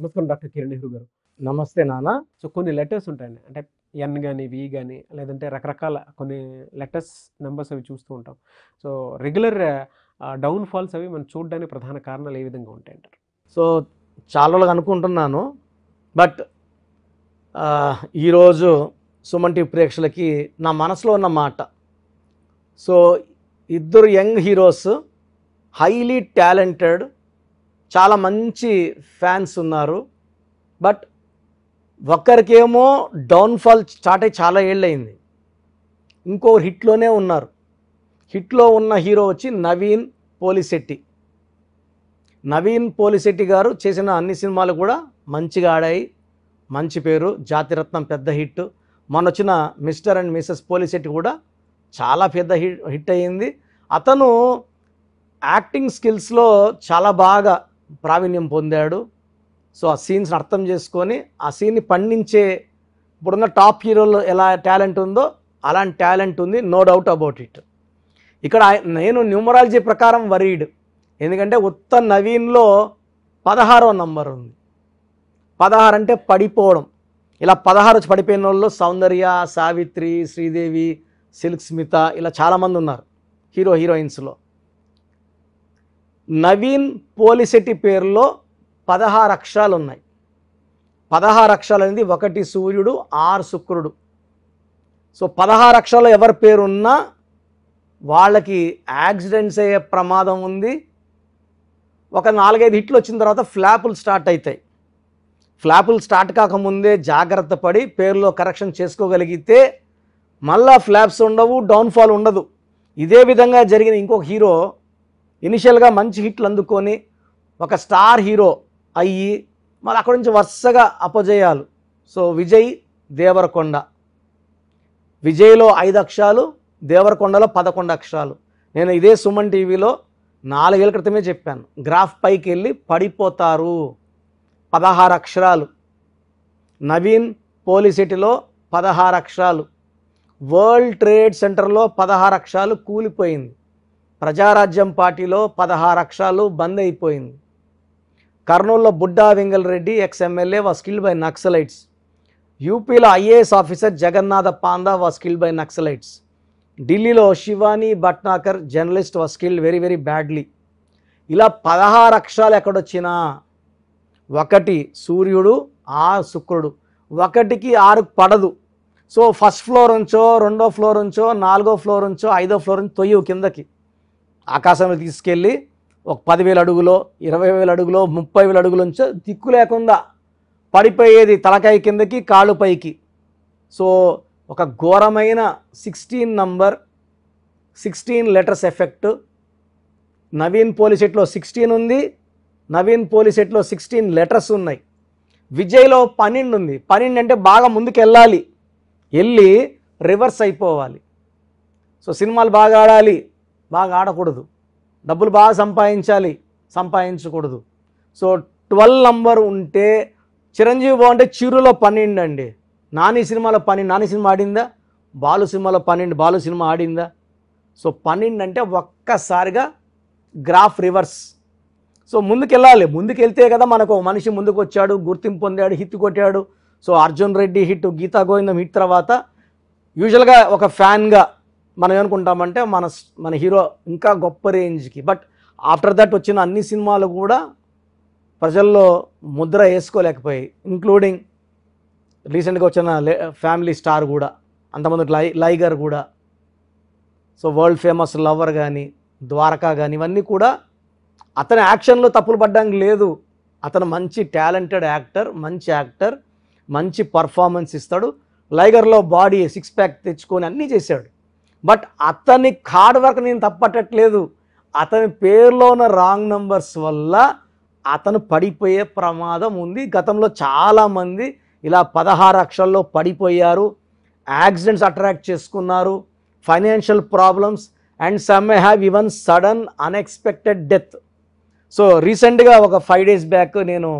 నమస్కారం డాక్టర్ కిరణ్ నెహ్రూ గారు నమస్తే నాన్న సో కొన్ని లెటర్స్ ఉంటాయండి అంటే ఎన్ కానీ వి కానీ లేదంటే రకరకాల కొన్ని లెటర్స్ నెంబర్స్ అవి చూస్తూ ఉంటాం సో రెగ్యులర్ డౌన్ ఫాల్స్ అవి మనం చూడడానికి ప్రధాన కారణాలు ఏ విధంగా ఉంటాయంటారు సో చాలా రోజులు అనుకుంటున్నాను బట్ ఈరోజు సుమంటి ప్రేక్షలకి నా మనసులో ఉన్న మాట సో ఇద్దరు యంగ్ హీరోస్ హైలీ టాలెంటెడ్ చాలా మంచి ఫ్యాన్స్ ఉన్నారు బట్ ఒక్కరికేమో డౌన్ఫాల్ స్టార్ట్ అయ్యి చాలా ఏళ్ళయింది ఇంకో హిట్లోనే ఉన్నారు హిట్లో ఉన్న హీరో వచ్చి నవీన్ పోలిశెట్టి నవీన్ పోలిశెట్టి గారు చేసిన అన్ని సినిమాలు కూడా మంచిగా ఆడాయి మంచి పేరు జాతిరత్నం పెద్ద హిట్ మొన్న వచ్చిన మిస్టర్ అండ్ మిస్సెస్ పోలిశెట్టి కూడా చాలా పెద్ద హిట్ హిట్ అయ్యింది అతను యాక్టింగ్ స్కిల్స్లో చాలా బాగా ప్రావీణ్యం పొందాడు సో ఆ సీన్స్ని అర్థం చేసుకొని ఆ సీన్ని పండించే ఇప్పుడున్న టాప్ హీరోలో ఎలా టాలెంట్ ఉందో అలాంటి టాలెంట్ ఉంది నో డౌట్ అబౌట్ ఇట్ ఇక్కడ నేను న్యూమరాలజీ ప్రకారం వరీడ్ ఎందుకంటే ఉత్త నవీన్లో పదహారో నంబర్ ఉంది పదహారు అంటే పడిపోవడం ఇలా పదహారు వచ్చి పడిపోయిన వాళ్ళు సౌందర్య సావిత్రి శ్రీదేవి సిల్క్ స్మిత ఇలా చాలామంది ఉన్నారు హీరో హీరోయిన్స్లో నవీన్ పోలిసెటి పేరులో పదహారు అక్షరాలు ఉన్నాయి పదహారు అక్షరాలు అనేది ఒకటి సూర్యుడు ఆరు శుక్రుడు సో పదహారు అక్షరాలు ఎవరి పేరున్నా వాళ్ళకి యాక్సిడెంట్స్ అయ్యే ప్రమాదం ఉంది ఒక నాలుగైదు హిట్లు వచ్చిన తర్వాత ఫ్లాపులు స్టార్ట్ అవుతాయి ఫ్లాపులు స్టార్ట్ కాకముందే జాగ్రత్త పడి పేరులో కరెక్షన్ చేసుకోగలిగితే మళ్ళా ఫ్లాప్స్ ఉండవు డౌన్ఫాల్ ఉండదు ఇదే విధంగా జరిగిన ఇంకొక హీరో ఇనిషియల్గా మంచి హిట్లు అందుకొని ఒక స్టార్ హీరో అయ్యి మళ్ళీ అక్కడి నుంచి వరుసగా అపజయాలు సో విజయ్ దేవరకొండ విజయ్లో ఐదు అక్షరాలు దేవరకొండలో పదకొండు అక్షరాలు నేను ఇదే సుమన్ టీవీలో నాలుగేళ్ల క్రితమే చెప్పాను గ్రాఫ్ పైకి వెళ్ళి పడిపోతారు పదహారు అక్షరాలు నవీన్ పోలీసిటీలో పదహారు అక్షరాలు వరల్డ్ ట్రేడ్ సెంటర్లో పదహారు అక్షరాలు కూలిపోయింది ప్రజారాజ్యం పార్టీలో పదహారు అక్షరాలు బంద్ అయిపోయింది కర్నూలులో Budda Vengala Reddy ex MLA was killed by naxalites యూపీలో IAS officer Jagannatha Panda was killed by naxalites ఢిల్లీలో Shivani Bhatnagar journalist was killed very very badly ఇలా పదహారు అక్షరాలు ఎక్కడొచ్చినా ఒకటి సూర్యుడు ఆ శుక్రుడు ఒకటికి ఆరు పడదు సో ఫస్ట్ ఫ్లోర్ ఉంచో రెండో ఫ్లోర్ ఉంచో నాలుగో ఫ్లోర్ ఉంచో ఐదో ఫ్లోర్ ఉంచో తొయ్యు కిందకి ఆకాశంలో తీసుకెళ్ళి ఒక పదివేల అడుగులో ఇరవై వేల అడుగులో ముప్పై వేల అడుగుల నుంచి దిక్కు లేకుండా పడిపోయేది తలకాయ కిందకి కాళ్ళు పైకి సో ఒక ఘోరమైన sixteen number sixteen letters effect Naveen పోలీసెట్లో సిక్స్టీన్ ఉంది నవీన్ పోలీసెట్లో సిక్స్టీన్ లెటర్స్ ఉన్నాయి విజయ్లో పన్నెండు ఉంది పన్నెండు అంటే బాగా ముందుకు వెళ్ళాలి వెళ్ళి రివర్స్ అయిపోవాలి సో సినిమాలు బాగా ఆడాలి బాగా ఆడకూడదు డబ్బులు బాగా సంపాదించాలి సంపాదించకూడదు సో ట్వెల్వ్ నంబర్ ఉంటే చిరంజీవి బాగుంటే చిరులో పన్నెండు అండి నాని సినిమాలో పన్నెండు నాని సినిమా ఆడిందా బాలు సినిమాలో పన్నెండు బాలు సినిమా ఆడిందా సో పన్నెండు అంటే ఒక్కసారిగా గ్రాఫ్ రివర్స్ సో ముందుకెళ్ళాలి ముందుకెళ్తే కదా మనకు మనిషి ముందుకు వచ్చాడు గుర్తింపు పొందాడు హిట్ కొట్టాడు so Arjun Reddy hit Geetha Govindam hit తర్వాత యూజువల్గా ఒక ఫ్యాన్గా మనం ఏమనుకుంటామంటే మన మన హీరో ఇంకా గొప్ప రేంజ్కి బట్ ఆఫ్టర్ దట్ వచ్చిన అన్ని సినిమాలు కూడా ప్రజల్లో ముద్ర వేసుకోలేకపోయి ఇంక్లూడింగ్ రీసెంట్గా వచ్చిన ఫ్యామిలీ స్టార్ కూడా అంతమంది లై లైగర్ కూడా సో వరల్డ్ ఫేమస్ లవర్ కానీ ద్వారకా కానీ ఇవన్నీ కూడా అతని యాక్షన్లో తప్పులు పడ్డానికి లేదు అతను మంచి టాలెంటెడ్ యాక్టర్ మంచి యాక్టర్ మంచి పర్ఫార్మెన్స్ ఇస్తాడు లైగర్లో బాడీ సిక్స్ ప్యాక్ తెచ్చుకొని అన్నీ చేశాడు బట్ అతని కార్డ్ వరకు నేను తప్పట్టట్లేదు అతని పేరులో ఉన్న రాంగ్ నంబర్స్ వల్ల అతను పడిపోయే ప్రమాదం ఉంది గతంలో చాలామంది ఇలా పదహారు అక్షల్లో పడిపోయారు యాక్సిడెంట్స్ అట్రాక్ట్ చేసుకున్నారు financial problems and some I have even sudden unexpected death so రీసెంట్గా ఒక ఫైవ్ డేస్ బ్యాక్ నేను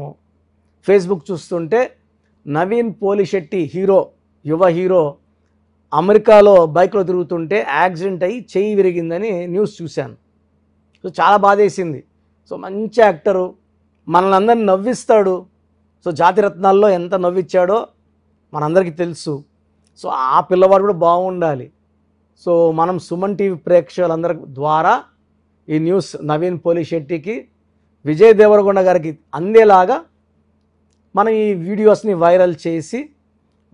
ఫేస్బుక్ చూస్తుంటే నవీన్ పోలిశెట్టి హీరో యువ హీరో అమెరికాలో బైక్లో తిరుగుతుంటే యాక్సిడెంట్ అయ్యి చేయి విరిగిందని న్యూస్ చూశాను సో చాలా బాధేసింది సో మంచి యాక్టరు మనల్ని అందరిని నవ్విస్తాడు సో జాతిరత్నాల్లో ఎంత నవ్విచ్చాడో మనందరికీ తెలుసు సో ఆ పిల్లవాడు కూడా బాగుండాలి సో మనం సుమన్ టీవీ ప్రేక్షకులందరి ద్వారా ఈ న్యూస్ నవీన్ పోలీ శెట్టికి విజయ్ దేవరకొండ గారికి అందేలాగా మనం ఈ వీడియోస్ని వైరల్ చేసి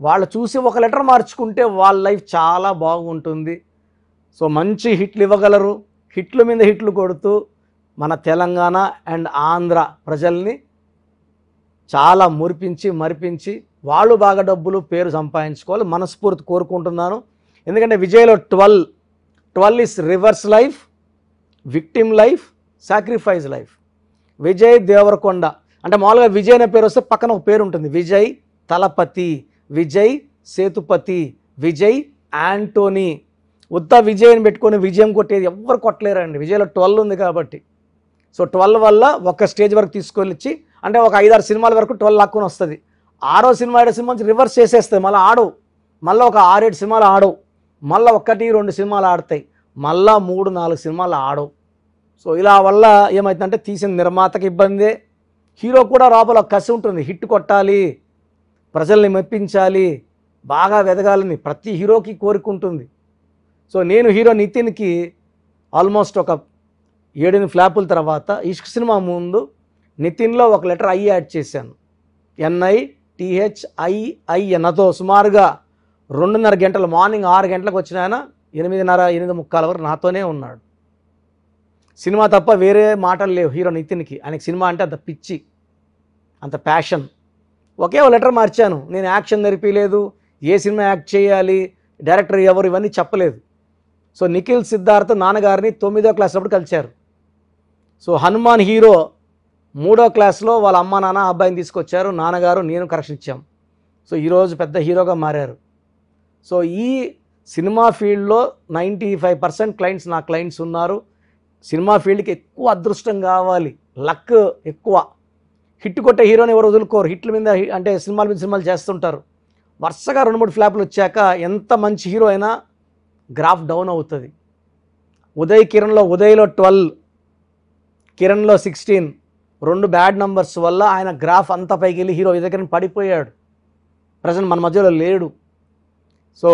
వాళ్ళు చూసి ఒక లెటర్ మార్చుకుంటే వాళ్ళ లైఫ్ చాలా బాగుంటుంది సో మంచి హిట్లు ఇవ్వగలరు హిట్ల మీద హిట్లు కొడుతూ మన తెలంగాణ అండ్ ఆంధ్ర ప్రజల్ని చాలా మురిపించి మరిపించి వాళ్ళు బాగా డబ్బులు పేరు సంపాదించుకోవాలి మనస్ఫూర్తి కోరుకుంటున్నాను ఎందుకంటే విజయ్లో twelve twelve is reverse life victim life sacrifice life Vijay Devarakonda అంటే మామూలుగా విజయ్ అనే పేరు వస్తే పక్కన ఒక పేరు ఉంటుంది విజయ్ తలపతి విజయ్ సేతుపతి విజయ్ యాంటోనీ ఉత్త విజయ్ అని పెట్టుకొని విజయం కొట్టేది ఎవరు కొట్టలేరండి విజయ్లో ట్వెల్వ్ ఉంది కాబట్టి సో ట్వెల్వ్ వల్ల ఒక స్టేజ్ వరకు తీసుకొచ్చి అంటే ఒక ఐదారు సినిమాల వరకు ట్వెల్వ్ లాక్కుని వస్తుంది ఆరో సినిమా ఏడో సినిమా నుంచి రివర్స్ చేసేస్తుంది మళ్ళీ ఆడవు మళ్ళీ ఒక ఆరేడు సినిమాలు ఆడవు మళ్ళీ ఒకటి రెండు సినిమాలు ఆడతాయి మళ్ళీ మూడు నాలుగు సినిమాలు ఆడవు సో ఇలా వల్ల ఏమవుతుందంటే తీసిన నిర్మాతకి ఇబ్బందే హీరో కూడా లోపల కసి ఉంటుంది హిట్ కొట్టాలి ప్రజల్ని మెప్పించాలి బాగా వెదగాలని ప్రతి హీరోకి కోరుకుంటుంది సో నేను హీరో నితిన్కి ఆల్మోస్ట్ ఒక ఏడెనిమిది ఫ్లాపుల తర్వాత ఇష్క్ సినిమా ముందు నితిన్లో ఒక లెటర్ ఐ యాడ్ చేశాను ఎన్ఐ టిహెచ్ఐఐఎన్ ఐఐఎన్తో సుమారుగా రెండున్నర గంటలు మార్నింగ్ ఆరు గంటలకు వచ్చిన ఆయన ఎనిమిదిన్నర ఎనిమిది ముక్కాల వరకు నాతోనే ఉన్నాడు సినిమా తప్ప వేరే మాటలు లేవు హీరో నితిన్కి ఆయనకి సినిమా అంటే అంత పిచ్చి అంత ప్యాషన్ ఒకే లెటర్ మార్చాను నేను యాక్షన్ జరిపించలేదు ఏ సినిమా యాక్ట్ చేయాలి డైరెక్టర్ ఎవరు ఇవన్నీ చెప్పలేదు సో నిఖిల్ సిద్ధార్థ్ నాన్నగారిని తొమ్మిదో క్లాస్ అప్పుడు కలిశారు సో హనుమాన్ హీరో మూడో క్లాస్లో వాళ్ళ అమ్మ నాన్న అబ్బాయిని తీసుకొచ్చారు నాన్నగారు నేను కరెక్షన్ ఇచ్చాం సో ఈరోజు పెద్ద హీరోగా మారారు సో ఈ సినిమా ఫీల్డ్లో నైంటీ ఫైవ్ పర్సెంట్ క్లయింట్స్ నా క్లయింట్స్ ఉన్నారు సినిమా ఫీల్డ్కి ఎక్కువ అదృష్టం కావాలి లక్ ఎక్కువ హిట్ కొట్టే హీరోని ఎవరు వదులుకోరు హిట్ల మీద అంటే సినిమాల మీద సినిమాలు చేస్తుంటారు వరుసగా రెండు మూడు ఫ్లాప్లు వచ్చాక ఎంత మంచి హీరో అయినా గ్రాఫ్ డౌన్ అవుతుంది ఉదయ్ కిరణ్లో ఉదయ్లో ట్వెల్వ్ కిరణ్లో సిక్స్టీన్ రెండు బ్యాడ్ నంబర్స్ వల్ల ఆయన గ్రాఫ్ అంతా పైకి వెళ్ళి హీరో దగ్గర పడిపోయాడు ప్రజెంట్ మన మధ్యలో లేడు సో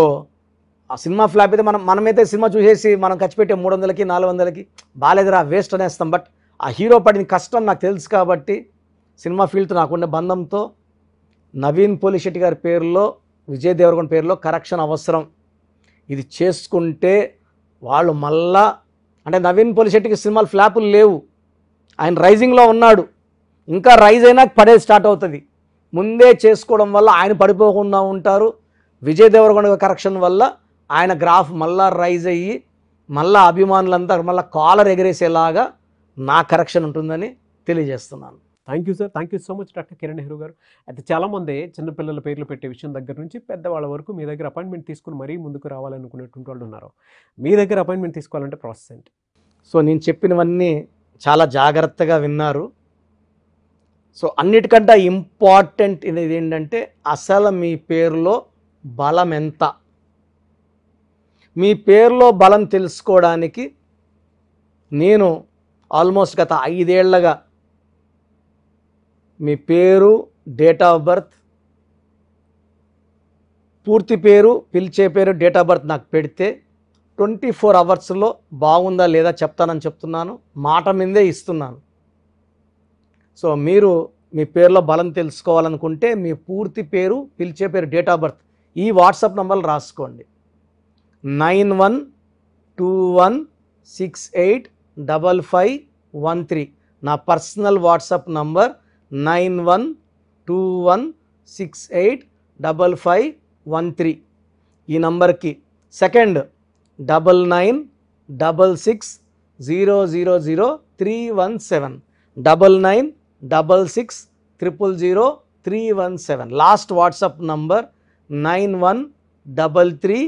ఆ సినిమా ఫ్లాప్ అయితే మనం మనమైతే సినిమా చూసేసి మనం ఖర్చు పెట్టే మూడు వందలకి నాలుగు వందలకి బాగాలేదురా వేస్ట్ అనేస్తాం బట్ ఆ హీరో పడిన కష్టం నాకు తెలుసు కాబట్టి సినిమా ఫీల్డ్తో నాకున్న బంధంతో నవీన్ పోలిశెట్టి గారి పేరులో విజయ్ దేవరకొండ పేరులో కరెక్షన్ అవసరం ఇది చేసుకుంటే వాళ్ళు మళ్ళా అంటే నవీన్ పోలిశెట్టికి సినిమాలు ఫ్లాపులు లేవు ఆయన రైజింగ్లో ఉన్నాడు ఇంకా రైజ్ అయినా పడేది స్టార్ట్ అవుతుంది ముందే చేసుకోవడం వల్ల ఆయన పడిపోకుండా ఉంటారు విజయ్ దేవరగొండ కరెక్షన్ వల్ల ఆయన గ్రాఫ్ మళ్ళా రైజ్ అయ్యి మళ్ళా అభిమానులంతా మళ్ళీ కాలర్ ఎగరేసేలాగా నా కరెక్షన్ ఉంటుందని తెలియజేస్తున్నాను thank you sir thank you so much doctor Kiran Nehru garu అయితే చాలామంది చిన్నపిల్లల పేర్లు పెట్టే విషయం దగ్గర నుంచి పెద్దవాళ్ళ వరకు మీ దగ్గర అపాయింట్మెంట్ తీసుకుని మరీ ముందుకు రావాలనుకునేటువంటి వాళ్ళు ఉన్నారు మీ దగ్గర అపాయింట్మెంట్ తీసుకోవాలంటే ప్రాసెస్ ఏంటి సో నేను చెప్పినవన్నీ చాలా జాగ్రత్తగా విన్నారు సో అన్నిటికంటే ఇంపార్టెంట్ ఇది ఏంటంటే అసలు మీ పేరులో బలం ఎంత మీ పేరులో బలం తెలుసుకోవడానికి నేను ఆల్మోస్ట్ గత ఐదేళ్లగా మీ పేరు డేట్ ఆఫ్ బర్త్ పూర్తి పేరు పిలిచే పేరు డేట్ ఆఫ్ బర్త్ నాకు పెడితే ట్వంటీ ఫోర్ అవర్స్లో బాగుందా లేదా చెప్తానని చెప్తున్నాను మాట మీదే ఇస్తున్నాను సో మీరు మీ పేరులో బలం తెలుసుకోవాలనుకుంటే మీ పూర్తి పేరు పిలిచే పేరు డేట్ ఆఫ్ బర్త్ ఈ వాట్సాప్ నంబర్లు రాసుకోండి nine one two one six eight double five one three నా personal WhatsApp number nine one two one six eight double five one three number की second double nine double six zero zero zero three one seven double nine double six triple zero three one seven last WhatsApp number nine one double three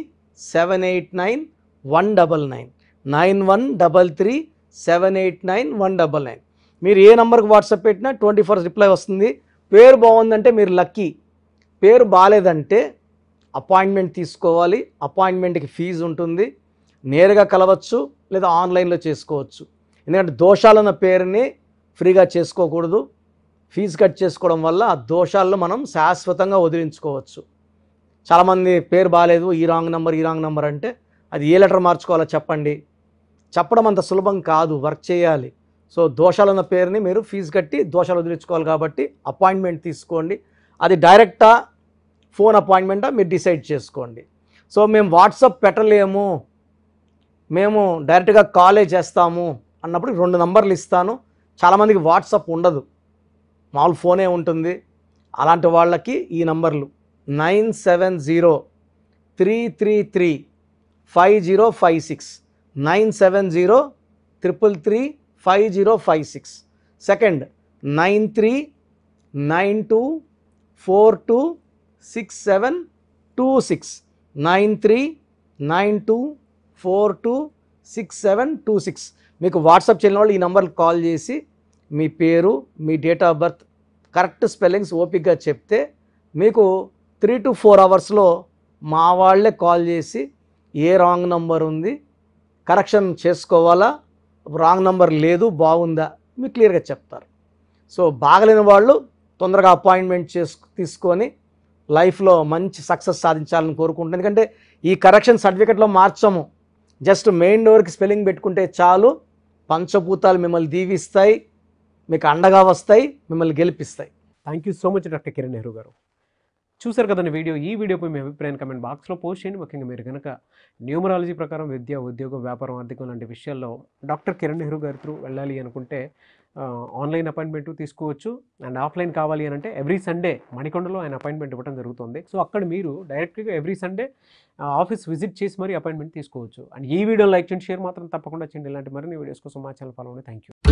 seven eight nine one double nine nine one double three seven eight nine one double nine మీరు ఏ నెంబర్కి WhatsApp పెట్టినా twenty four reply వస్తుంది పేరు బాగుందంటే మీరు lucky పేరు బాగాలేదంటే appointment తీసుకోవాలి అపాయింట్మెంట్కి ఫీజు ఉంటుంది నేరుగా కలవచ్చు లేదా ఆన్లైన్లో చేసుకోవచ్చు ఎందుకంటే దోషాలన్న పేరుని ఫ్రీగా చేసుకోకూడదు ఫీజు కట్ చేసుకోవడం వల్ల ఆ దోషాలను మనం శాశ్వతంగా వదిలించుకోవచ్చు చాలామంది పేరు బాగాలేదు ఈ రాంగ్ నెంబర్ ఈ రాంగ్ నెంబర్ అంటే అది ఏ లెటర్ మార్చుకోవాలో చెప్పండి చెప్పడం అంత సులభం కాదు వర్క్ చేయాలి సో దోషాలన్న పేరుని మీరు ఫీజు కట్టి దోషాలు వదిలించుకోవాలి కాబట్టి అపాయింట్మెంట్ తీసుకోండి అది డైరెక్టా ఫోన్ అపాయింట్మెంటా మీరు డిసైడ్ చేసుకోండి సో మేము వాట్సాప్ పెట్టలేము మేము డైరెక్ట్గా కాలే చేస్తాము అన్నప్పుడు రెండు నంబర్లు ఇస్తాను చాలామందికి వాట్సాప్ ఉండదు మామూలు ఫోనే ఉంటుంది అలాంటి వాళ్ళకి ఈ నంబర్లు nine seven zero three three three five zero five six nine seven zero triple three five zero five six second nine three nine two four two six seven two six nine three nine two four two six seven two six మీకు WhatsApp చేయని వాళ్ళు ఈ నెంబర్కి call చేసి మీ పేరు మీ date of birth correct spellings ఓపిక్గా చెప్తే మీకు త్రీ టు ఫోర్ అవర్స్లో మా వాళ్ళే కాల్ చేసి ఏ రాంగ్ నంబర్ ఉంది కరెక్షన్ చేసుకోవాలా రాంగ్ నంబర్ లేదు బాగుందా మీరు క్లియర్గా చెప్తారు సో బాగలేని వాళ్ళు తొందరగా అపాయింట్మెంట్ చేసుకు తీసుకొని లైఫ్లో మంచి సక్సెస్ సాధించాలని కోరుకుంటున్నాను ఎందుకంటే ఈ కరెక్షన్ సర్టిఫికెట్లో మార్చము జస్ట్ మెయిన్ డోర్కి స్పెల్లింగ్ పెట్టుకుంటే చాలు పంచభూతాలు మిమ్మల్ని దీవిస్తాయి మీకు అండగా వస్తాయి మిమ్మల్ని గెలిపిస్తాయి thank you so much doctor Kiran Nehru garu చూసారు కదండి వీడియో ఈ వీడియోపై మీ అభిప్రాయం కమెంట్ బాక్స్లో పోస్ట్ చేయండి ముఖ్యంగా మీరు కనుక న్యూమరాలజీ ప్రకారం విద్య ఉద్యోగం వ్యాపారం ఆర్థికం లాంటి విషయాల్లో డాక్టర్ కిరణ్ నెహ్రూ గారి త్రూ వెళ్ళాలి అనుకుంటే ఆన్లైన్ అపాయింట్మెంట్ తీసుకోవచ్చు అండ్ ఆఫ్లైన్ కావాలి అని అంటే ఎవ్రీ సండే మణికొండలో ఆయన అపాయింట్మెంట్ ఇవ్వడం జరుగుతుంది సో అక్కడ మీరు డైరెక్ట్గా ఎవ్రీ సండే ఆఫీస్ విజిట్ చేసి మరీ అపాయింట్మెంట్ తీసుకోవచ్చు అండ్ ఈ వీడియో లైక్ చేయండి షేర్ మాత్రం తప్పకుండా చేయండి ఇలాంటి మరిన్ని వీడియోస్ కోసం మా ఛానల్ ఫాలో అవ్వండి థ్యాంక్ యూ